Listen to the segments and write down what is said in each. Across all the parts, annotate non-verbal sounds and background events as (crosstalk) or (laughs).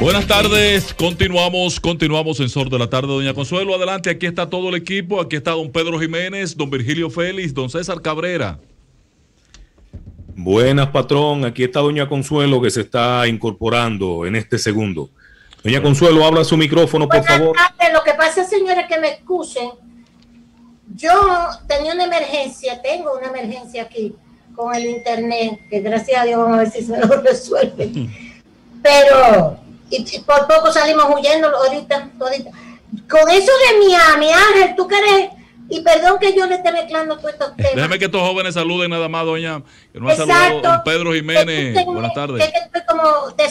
Buenas tardes, continuamos, continuamos en Sor de la Tarde, Doña Consuelo, adelante, aquí está todo el equipo, aquí está don Pedro Jiménez, don Virgilio Félix, don César Cabrera. Buenas, patrón, aquí está Doña Consuelo que se está incorporando en este segundo. Doña Consuelo, habla su micrófono, por favor. Lo que pasa, señores, que me escuchen Yo tenía una emergencia, tengo una emergencia aquí con el internet, que gracias a Dios vamos a ver si se lo (laughs) resuelve. Pero y, por poco salimos huyendo ahorita, ahorita. Con eso de Miami, Ángel, tú quieres y perdón que yo le esté mezclando todos estos temas. Déjeme que estos jóvenes saluden nada más, doña. Que no Exacto. ha saludado Pedro Jiménez. Buenas tardes. Que estoy como de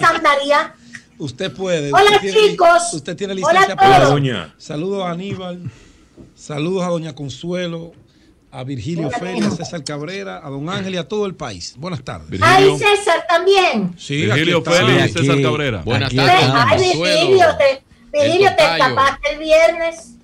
sandaría. Usted puede. Hola, chicos. usted tiene licencia Hola, para doña. Saludos a Aníbal. Saludos a doña Consuelo a Virgilio Félix, a César Cabrera, a Don Ángel y a todo el país. Buenas tardes. Ay, César también. Sí, Virgilio Félix y César Cabrera. Buenas tardes. Virgilio, te, Virgilio, te escapaste el viernes.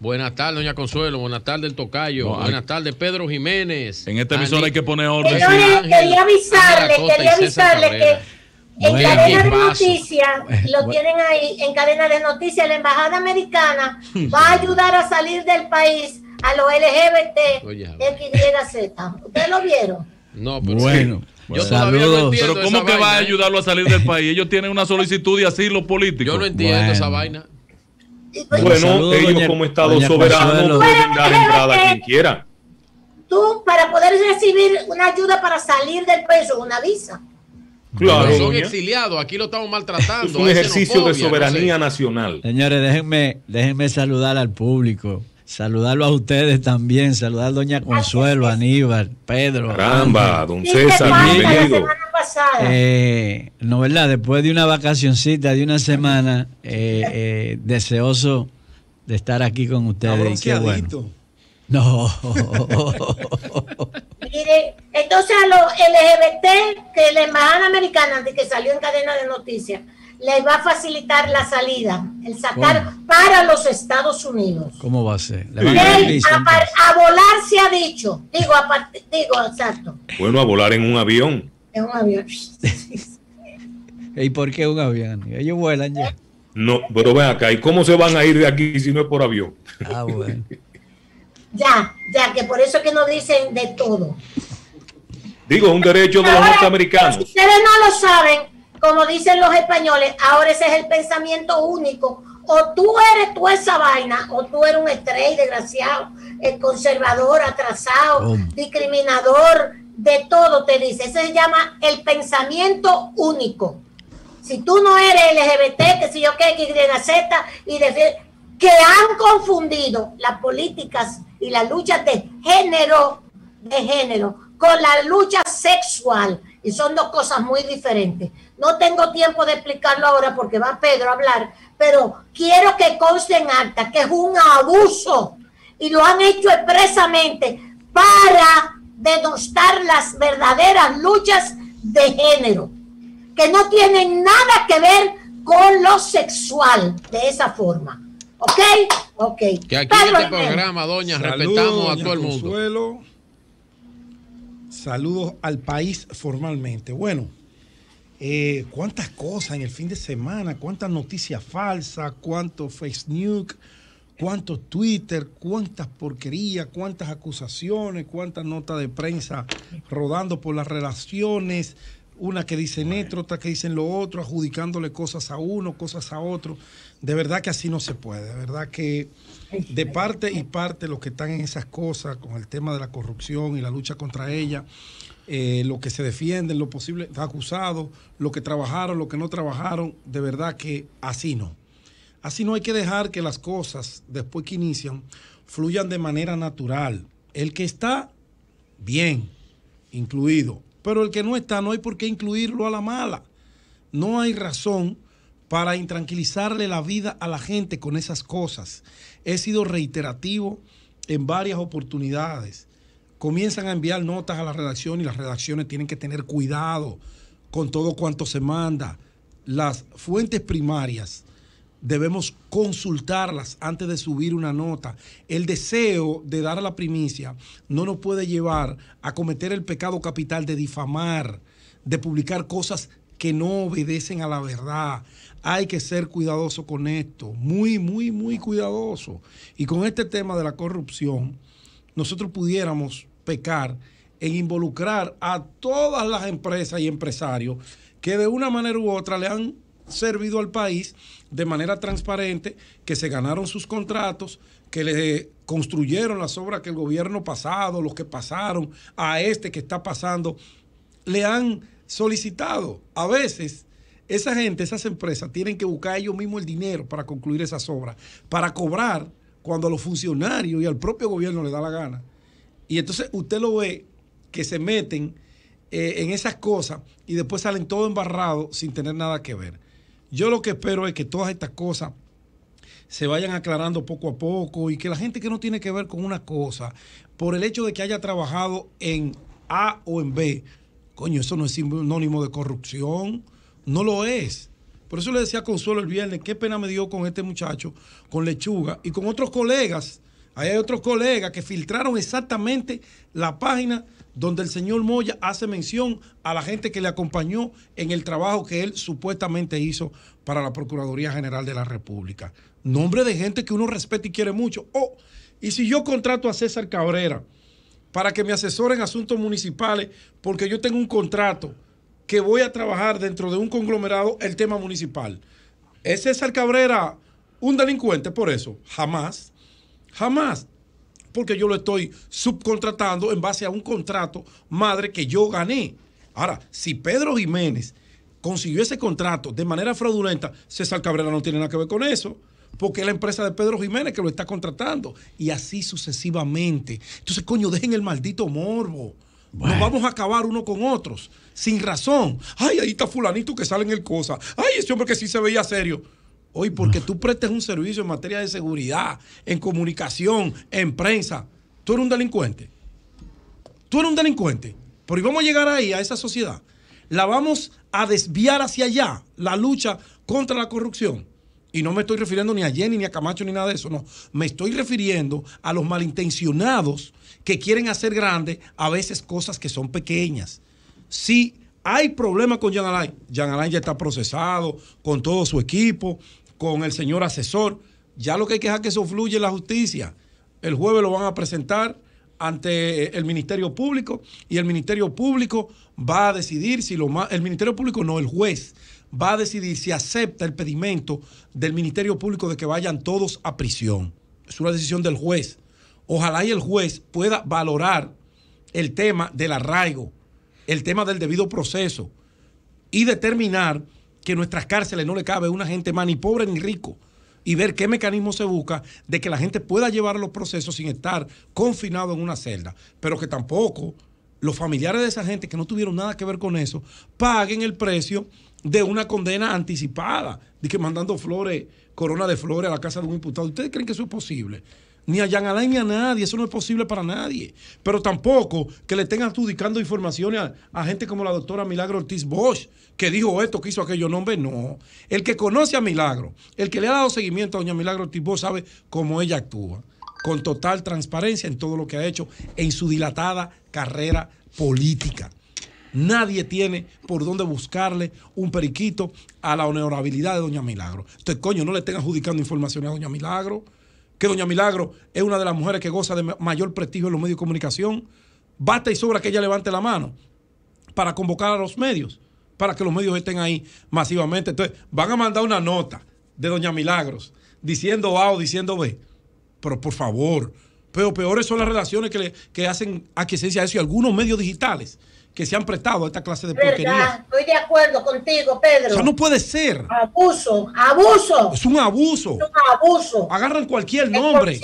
Buenas tardes, doña Consuelo. Buenas tardes, el Tocayo. Buenas tardes, Pedro Jiménez. En este episodio hay que poner orden. Sí. Eh, quería avisarle, quería avisarle que en cadena de noticias, (laughs) lo tienen ahí, en cadena de noticias, la embajada americana va a ayudar a salir del país a los LGBT, Z. ¿Ustedes lo vieron? No, pero bueno. Yo no entiendo Pero ¿cómo que va a ¿eh? ayudarlo a salir del país? Ellos tienen una solicitud de asilo político. Yo no entiendo esa vaina. Pues, bueno, ellos como Estado soberano pueden dar entrada a quien quiera. Tú, para poder recibir una ayuda para salir del país, una visa. Claro. son exiliados, aquí lo estamos maltratando. Es un ejercicio de soberanía nacional. Señores, déjenme, déjenme saludar al público Saludarlo a ustedes también, saludar a Doña Consuelo, Aníbal, Pedro. Caramba, don César, bienvenido. Eh, no, ¿verdad? Después de una vacacioncita de una semana, eh, eh, deseoso de estar aquí con ustedes. Qué bueno. No. Mire, entonces a los LGBT, que la Embajada Americana, de que salió en cadena de noticias, les va a facilitar la salida, el sacar para los Estados Unidos. ¿Cómo va a ser? a, volar se ha dicho, digo, digo, exacto. Bueno, a volar en un avión. En un avión. (laughs) ¿Y por qué un avión? Ellos vuelan ya. No, pero ven acá, ¿y cómo se van a ir de aquí si no es por avión? Ah, (laughs) ya, ya, que por eso que nos dicen de todo. Digo, un derecho de los norteamericanos. ustedes no lo saben, como dicen los españoles, ahora ese es el pensamiento único. O tú eres tú esa vaina, o tú eres un estrella desgraciado, conservador, atrasado, discriminador, de todo te dice. Ese se llama el pensamiento único. Si tú no eres LGBT, que si yo que que Z, y decir que han confundido las políticas y las luchas de género, de género, con la lucha sexual y son dos cosas muy diferentes. No tengo tiempo de explicarlo ahora porque va Pedro a hablar, pero quiero que conste en acta que es un abuso y lo han hecho expresamente para denostar las verdaderas luchas de género, que no tienen nada que ver con lo sexual de esa forma. ¿Ok? Ok. Que aquí en este doña, respetamos a todo el mundo. Saludos al país formalmente. Bueno, eh, cuántas cosas en el fin de semana, cuántas noticias falsas, cuántos face news, cuántos Twitter, cuántas porquerías, cuántas acusaciones, cuántas notas de prensa rodando por las relaciones, una que dice esto, otra que dicen lo otro, adjudicándole cosas a uno, cosas a otro de verdad que así no se puede, de verdad que de parte y parte los que están en esas cosas, con el tema de la corrupción y la lucha contra ella, eh, los que se defienden, los posibles acusados, los que trabajaron, los que no trabajaron, de verdad que así no. Así no hay que dejar que las cosas, después que inician, fluyan de manera natural. El que está, bien, incluido. Pero el que no está, no hay por qué incluirlo a la mala. No hay razón para intranquilizarle la vida a la gente con esas cosas. He sido reiterativo en varias oportunidades. Comienzan a enviar notas a la redacción y las redacciones tienen que tener cuidado con todo cuanto se manda. Las fuentes primarias debemos consultarlas antes de subir una nota. El deseo de dar la primicia no nos puede llevar a cometer el pecado capital de difamar, de publicar cosas que no obedecen a la verdad, hay que ser cuidadoso con esto, muy, muy, muy cuidadoso. Y con este tema de la corrupción, nosotros pudiéramos pecar en involucrar a todas las empresas y empresarios que de una manera u otra le han servido al país de manera transparente, que se ganaron sus contratos, que le construyeron las obras que el gobierno pasado, los que pasaron, a este que está pasando, le han solicitado. A veces esa gente, esas empresas, tienen que buscar ellos mismos el dinero para concluir esas obras, para cobrar cuando a los funcionarios y al propio gobierno le da la gana. Y entonces usted lo ve que se meten eh, en esas cosas y después salen todo embarrado sin tener nada que ver. Yo lo que espero es que todas estas cosas se vayan aclarando poco a poco y que la gente que no tiene que ver con una cosa, por el hecho de que haya trabajado en A o en B, coño, eso no es sinónimo de corrupción. No lo es. Por eso le decía a Consuelo el viernes, qué pena me dio con este muchacho, con Lechuga y con otros colegas. hay otros colegas que filtraron exactamente la página donde el señor Moya hace mención a la gente que le acompañó en el trabajo que él supuestamente hizo para la Procuraduría General de la República. Nombre de gente que uno respeta y quiere mucho. Oh, y si yo contrato a César Cabrera para que me asesore en asuntos municipales, porque yo tengo un contrato que voy a trabajar dentro de un conglomerado el tema municipal. ¿Es César Cabrera un delincuente por eso? Jamás, jamás, porque yo lo estoy subcontratando en base a un contrato madre que yo gané. Ahora, si Pedro Jiménez consiguió ese contrato de manera fraudulenta, César Cabrera no tiene nada que ver con eso porque es la empresa de Pedro Jiménez que lo está contratando. Y así sucesivamente. Entonces, coño, dejen el maldito morbo. Nos vamos a acabar uno con otros, sin razón. Ay, ahí está fulanito que sale en el cosa. Ay, ese hombre que sí se veía serio. Hoy, porque tú prestes un servicio en materia de seguridad, en comunicación, en prensa, tú eres un delincuente. Tú eres un delincuente. Pero vamos a llegar ahí, a esa sociedad. La vamos a desviar hacia allá, la lucha contra la corrupción. Y no me estoy refiriendo ni a Jenny, ni a Camacho, ni nada de eso. No, me estoy refiriendo a los malintencionados que quieren hacer grandes a veces cosas que son pequeñas. Si hay problema con Jan Alain, Jan Alain ya está procesado con todo su equipo, con el señor asesor. Ya lo que hay que dejar que eso fluye la justicia. El jueves lo van a presentar ante el Ministerio Público y el Ministerio Público va a decidir si lo más... El Ministerio Público no, el juez va a decidir si acepta el pedimento del Ministerio Público de que vayan todos a prisión. Es una decisión del juez. Ojalá y el juez pueda valorar el tema del arraigo, el tema del debido proceso y determinar que en nuestras cárceles no le cabe una gente más ni pobre ni rico y ver qué mecanismo se busca de que la gente pueda llevar los procesos sin estar confinado en una celda, pero que tampoco los familiares de esa gente que no tuvieron nada que ver con eso paguen el precio de una condena anticipada, de que mandando flores, corona de flores a la casa de un imputado. ¿Ustedes creen que eso es posible? Ni a Jan Alain ni a nadie, eso no es posible para nadie. Pero tampoco que le estén adjudicando informaciones a, gente como la doctora Milagro Ortiz Bosch, que dijo esto, que hizo aquello. nombre no. El que conoce a Milagro, el que le ha dado seguimiento a doña Milagro Ortiz Bosch, sabe cómo ella actúa, con total transparencia en todo lo que ha hecho en su dilatada carrera política. Nadie tiene por dónde buscarle un periquito a la honorabilidad de Doña Milagro. Entonces, coño, no le estén adjudicando información a Doña Milagro. Que Doña Milagro es una de las mujeres que goza de mayor prestigio en los medios de comunicación. Basta y sobra que ella levante la mano para convocar a los medios, para que los medios estén ahí masivamente. Entonces, van a mandar una nota de Doña Milagros diciendo A o diciendo B. Pero por favor, pero peores son las relaciones que, que hacen aquiescencia a eso y algunos medios digitales que se han prestado a esta clase de porquería. Estoy de acuerdo contigo, Pedro. Eso no puede ser. Abuso, abuso. Es un abuso. Es un abuso. Agarran cualquier nombre.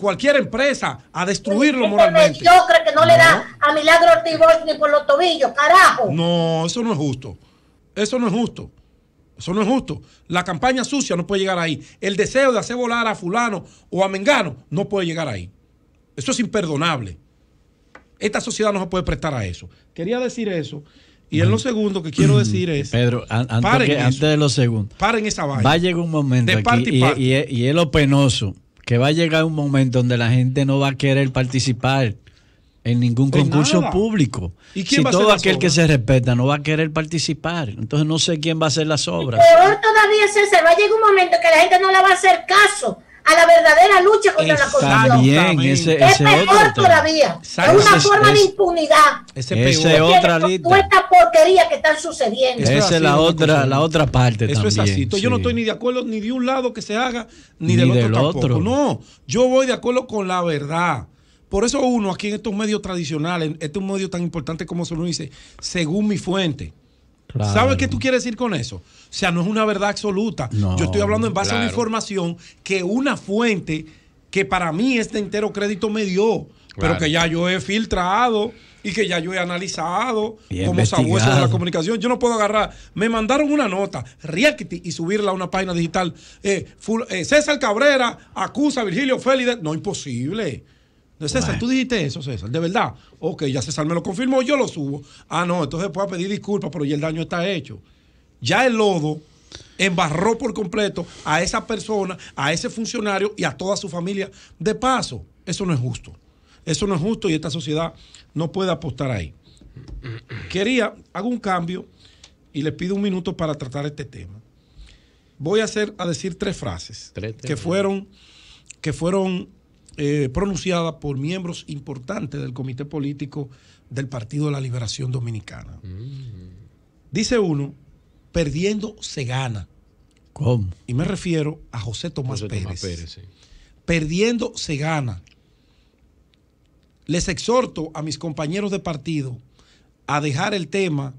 Cualquier empresa a destruirlo moralmente. Yo creo que no, le da a Milagro Ortiz ni por los tobillos, carajo. No, eso no es justo. Eso no es justo. Eso no es justo. La campaña sucia no puede llegar ahí. El deseo de hacer volar a fulano o a mengano no puede llegar ahí. Eso es imperdonable. Esta sociedad no se puede prestar a eso. Quería decir eso. Y en lo segundo que quiero mm, decir es. Pedro, antes, de lo segundo. Paren esa vaina. Va a llegar un momento. y, es, lo penoso. Que va a llegar un momento donde la gente no va a querer participar en ningún concurso público. ¿Y si todo aquel que se respeta no va a querer participar, entonces no sé quién va a hacer las obras. Pero todavía, César, va a llegar un momento que la gente no le va a hacer caso a la verdadera lucha contra la corrupción. ese, es peor todavía. Es una forma de impunidad. Ese es otra Esta porquería que sucediendo. Esa es, la otra, la otra parte. Eso es así. Yo no estoy ni de acuerdo ni de un lado que se haga, ni, del, otro, tampoco. No, yo voy de acuerdo con la verdad. Por eso uno aquí en estos medios tradicionales, este es un medio tan importante como se lo dice, según mi fuente. ¿Sabes qué tú quieres decir con eso? O sea, no es una verdad absoluta. Yo estoy hablando en base a una información que una fuente que para mí este entero crédito me dio, pero que ya yo he filtrado y que ya yo he analizado como sabueso de la comunicación. Yo no puedo agarrar. Me mandaron una nota, react y subirla a una página digital. Eh, eh, César Cabrera acusa a Virgilio Félix. No, imposible. César, tú dijiste eso, César, de verdad. Ok, ya César me lo confirmó, yo lo subo. Ah, no, entonces puedo pedir disculpas, pero ya el daño está hecho. Ya el lodo embarró por completo a esa persona, a ese funcionario y a toda su familia. De paso, eso no es justo. Eso no es justo y esta sociedad no puede apostar ahí. Quería, hago un cambio y les pido un minuto para tratar este tema. Voy a hacer a decir tres frases que fueron que fueron eh, pronunciada por miembros importantes del comité político del Partido de la Liberación Dominicana. Mm. Dice uno, perdiendo se gana. ¿Cómo? Y me refiero a José Tomás José Pérez. Tomás Pérez Perdiendo se gana. Les exhorto a mis compañeros de partido a dejar el tema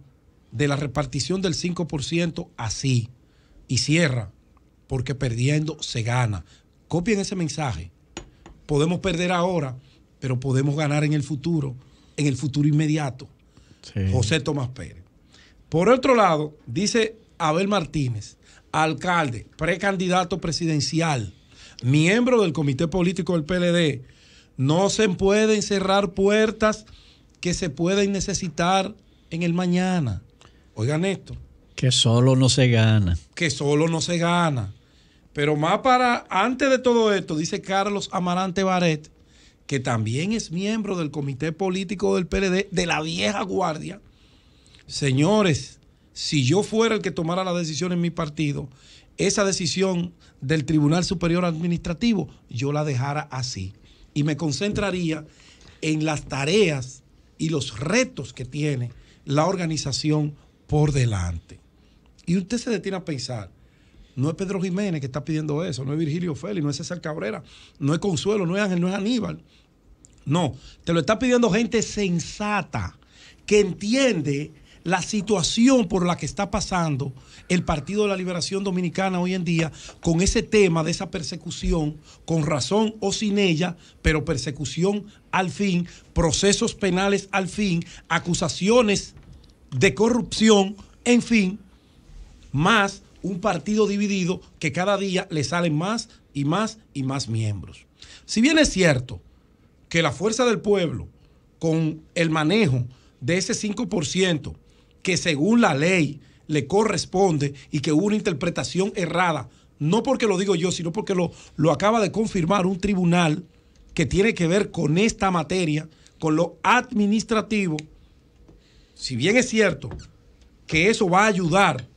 de la repartición del 5% así y cierra, porque perdiendo se gana. Copien ese mensaje Podemos perder ahora, pero podemos ganar en el futuro, en el futuro inmediato. José Tomás Pérez. Por otro lado, dice Abel Martínez, alcalde, precandidato presidencial, miembro del comité político del PLD, no se pueden cerrar puertas que se pueden necesitar en el mañana. Oigan esto. Que solo no se gana. Que solo no se gana. Pero más para antes de todo esto, dice Carlos Amarante Baret, que también es miembro del comité político del PLD, de la vieja guardia. Señores, si yo fuera el que tomara la decisión en mi partido, esa decisión del Tribunal Superior Administrativo, yo la dejara así. Y me concentraría en las tareas y los retos que tiene la organización por delante. Y usted se detiene a pensar, no es Pedro Jiménez que está pidiendo eso, no es Virgilio Félix, no es César Cabrera, no es Consuelo, no es Ángel, no es Aníbal. No, te lo está pidiendo gente sensata que entiende la situación por la que está pasando el Partido de la Liberación Dominicana hoy en día con ese tema de esa persecución, con razón o sin ella, pero persecución al fin, procesos penales al fin, acusaciones de corrupción, en fin, más un partido dividido que cada día le salen más y más y más miembros. Si bien es cierto que la fuerza del pueblo, con el manejo de ese 5%, que según la ley le corresponde y que hubo una interpretación errada, no porque lo digo yo, sino porque lo, lo acaba de confirmar un tribunal que tiene que ver con esta materia, con lo administrativo, si bien es cierto que eso va a ayudar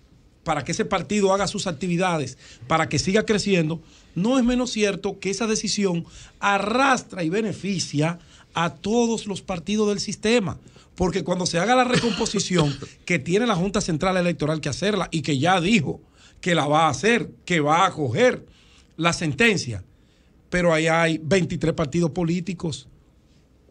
para que ese partido haga sus actividades, para que siga creciendo, no es menos cierto que esa decisión arrastra y beneficia a todos los partidos del sistema. Porque cuando se haga la recomposición (laughs) que tiene la Junta Central Electoral que hacerla y que ya dijo que la va a hacer, que va a coger la sentencia, pero ahí hay 23 partidos políticos,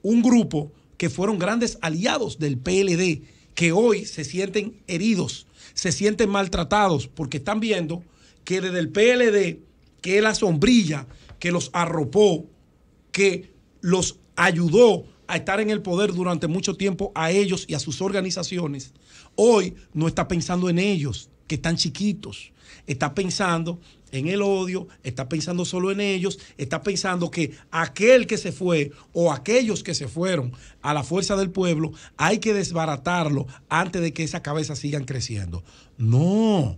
un grupo que fueron grandes aliados del PLD, que hoy se sienten heridos se sienten maltratados porque están viendo que desde el PLD, que es la sombrilla que los arropó, que los ayudó a estar en el poder durante mucho tiempo a ellos y a sus organizaciones, hoy no está pensando en ellos, que están chiquitos, está pensando en el odio, está pensando solo en ellos, está pensando que aquel que se fue o aquellos que se fueron a la fuerza del pueblo hay que desbaratarlo antes de que esas cabezas sigan creciendo. No,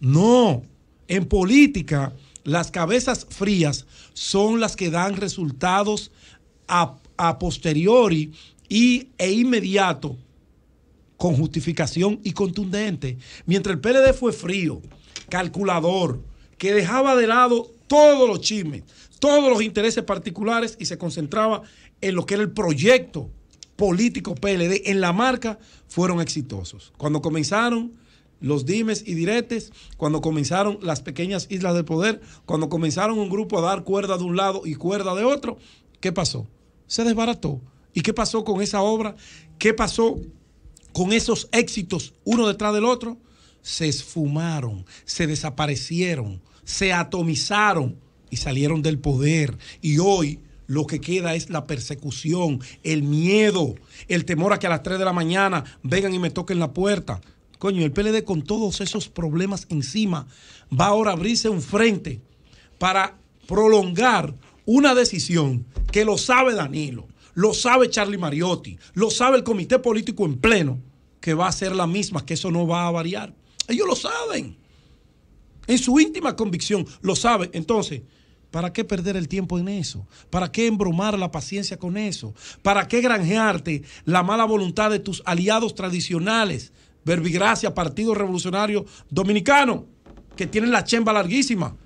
no. En política, las cabezas frías son las que dan resultados a, posteriori y, e inmediato con justificación y contundente. Mientras el PLD fue frío, calculador, que dejaba de lado todos los chismes, todos los intereses particulares y se concentraba en lo que era el proyecto político PLD, en la marca, fueron exitosos. Cuando comenzaron los dimes y diretes, cuando comenzaron las pequeñas islas de poder, cuando comenzaron un grupo a dar cuerda de un lado y cuerda de otro, ¿qué pasó? Se desbarató. ¿Y qué pasó con esa obra? ¿Qué pasó con esos éxitos uno detrás del otro? Se esfumaron, se desaparecieron se atomizaron y salieron del poder. Y hoy lo que queda es la persecución, el miedo, el temor a que a las 3 de la mañana vengan y me toquen la puerta. Coño, el PLD con todos esos problemas encima va ahora a abrirse un frente para prolongar una decisión que lo sabe Danilo, lo sabe Charlie Mariotti, lo sabe el comité político en pleno, que va a ser la misma, que eso no va a variar. Ellos lo saben. En su íntima convicción, lo sabe. Entonces, ¿para qué perder el tiempo en eso? ¿Para qué embromar la paciencia con eso? ¿Para qué granjearte la mala voluntad de tus aliados tradicionales? Verbigracia, Partido Revolucionario Dominicano, que tienen la chemba larguísima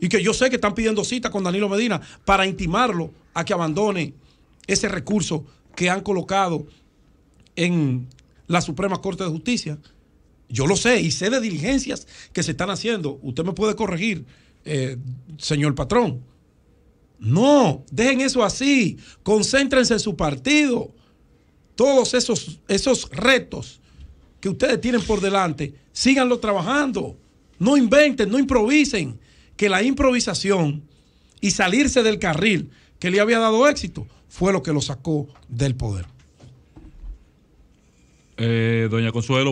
y que yo sé que están pidiendo cita con Danilo Medina para intimarlo a que abandone ese recurso que han colocado en la Suprema Corte de Justicia yo lo sé y sé de diligencias que se están haciendo. Usted me puede corregir, eh, señor patrón. No, dejen eso así. Concéntrense en su partido. Todos esos, esos retos que ustedes tienen por delante, síganlo trabajando. No inventen, no improvisen. Que la improvisación y salirse del carril que le había dado éxito fue lo que lo sacó del poder. Eh, doña Consuelo.